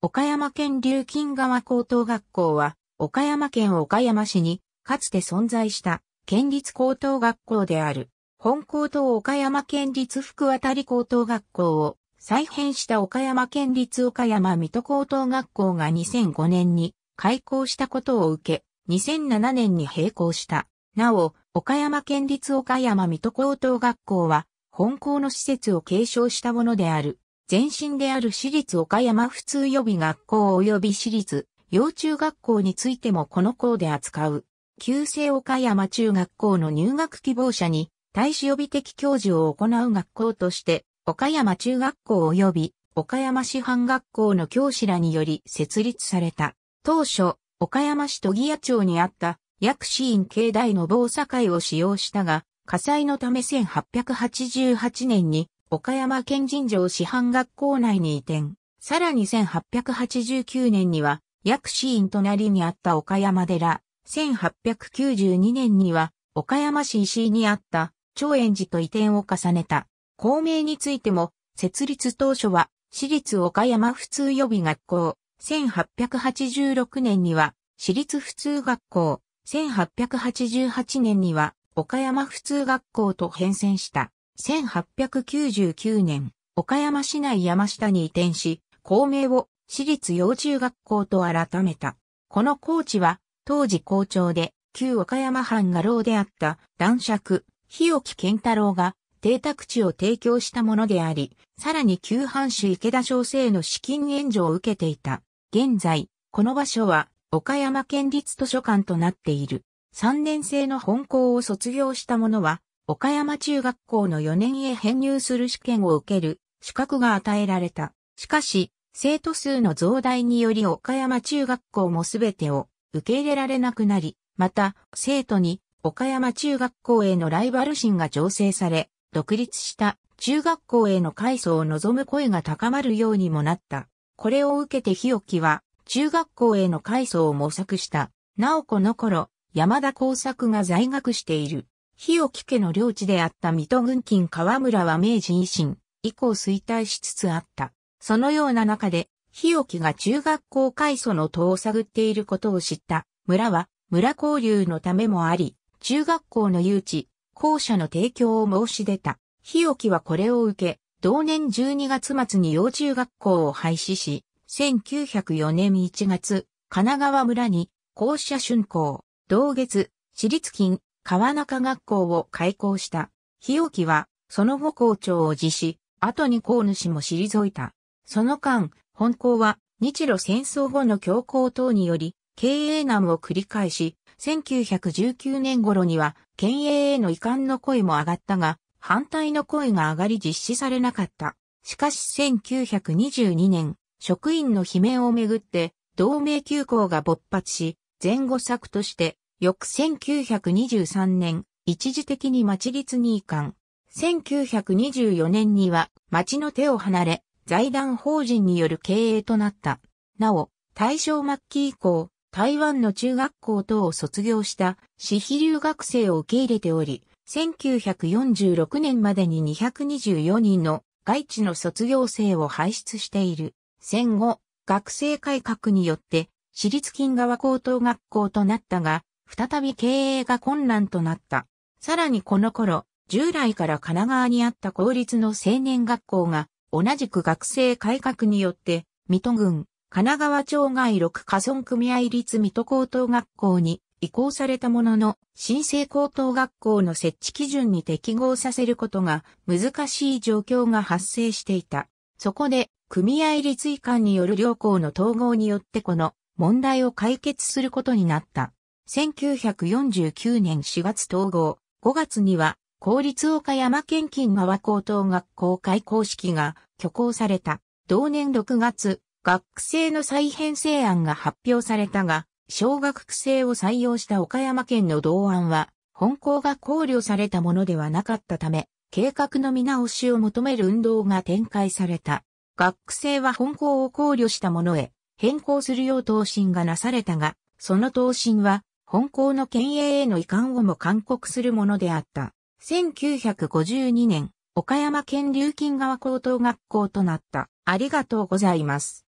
岡山県流金川高等学校は、岡山県岡山市に、かつて存在した、県立高等学校である、本校と岡山県立福渡高等学校を、再編した岡山県立岡山水戸高等学校が2005年に、開校したことを受け、2007年に閉校した。なお、岡山県立岡山水戸高等学校は、本校の施設を継承したものである。前身である私立岡山普通予備学校及び私立幼中学校についてもこの校で扱う、旧制岡山中学校の入学希望者に、大使予備的教授を行う学校として、岡山中学校及び岡山市範学校の教師らにより設立された。当初、岡山市都議屋町にあった薬師院境内の防査会を使用したが、火災のため1888年に岡山県人城師範学校内に移転。さらに1889年には、薬師院隣にあった岡山寺、1892年には、岡山市石井にあった、長円寺と移転を重ねた。公明についても、設立当初は、私立岡山普通予備学校、1886年には、私立普通学校、1888年には、岡山普通学校と変遷した。1899年、岡山市内山下に移転し、校名を私立幼中学校と改めた。この校地は、当時校長で、旧岡山藩画廊であった男爵、日置健太郎が、邸宅地を提供したものであり、さらに旧藩主池田小生の資金援助を受けていた。現在、この場所は、岡山県立図書館となっている。3年生の本校を卒業した者は、岡山中学校の4年へ編入する試験を受ける資格が与えられた。しかし、生徒数の増大により岡山中学校もすべてを受け入れられなくなり、また、生徒に岡山中学校へのライバル心が醸成され、独立した中学校への改装を望む声が高まるようにもなった。これを受けて日置は、中学校への改装を模索した。なおこの頃、山田工作が在学している。日置家の領地であった水戸軍金川村は明治維新以降衰退しつつあった。そのような中で、日置が中学校開祖の塔を探っていることを知った村は村交流のためもあり、中学校の誘致、校舎の提供を申し出た。日置はこれを受け、同年12月末に幼中学校を廃止し、1904年1月、神奈川村に校舎竣工。同月、私立金、川中学校を開校した。日置は、その後校長を辞し、後に校主も退いた。その間、本校は日露戦争後の強行等により、経営難を繰り返し、1919年頃には、県営への遺憾の声も上がったが、反対の声が上がり実施されなかった。しかし1922年、職員の罷免をめぐって、同盟休校が勃発し、前後策として、翌1923年、一時的に町立二館。1924年には町の手を離れ、財団法人による経営となった。なお、大正末期以降、台湾の中学校等を卒業した私費留学生を受け入れており、1946年までに224人の外地の卒業生を輩出している。戦後、学生改革によって、私立金川高等学校となったが、再び経営が困難となった。さらにこの頃、従来から神奈川にあった公立の青年学校が、同じく学生改革によって、水戸郡、神奈川町外六加村組合立水戸高等学校に移行されたものの、新生高等学校の設置基準に適合させることが難しい状況が発生していた。そこで、組合立移管による両校の統合によってこの問題を解決することになった。1949年4月統合、5月には、公立岡山県金川高等学校開校式が挙行された。同年6月、学生の再編成案が発表されたが、小学生を採用した岡山県の同案は、本校が考慮されたものではなかったため、計画の見直しを求める運動が展開された。学生は本校を考慮したものへ変更するよう答申がなされたが、その答申は本校の県営への移管をも勧告するものであった。1952年、岡山県流金川高等学校となった。ありがとうございます。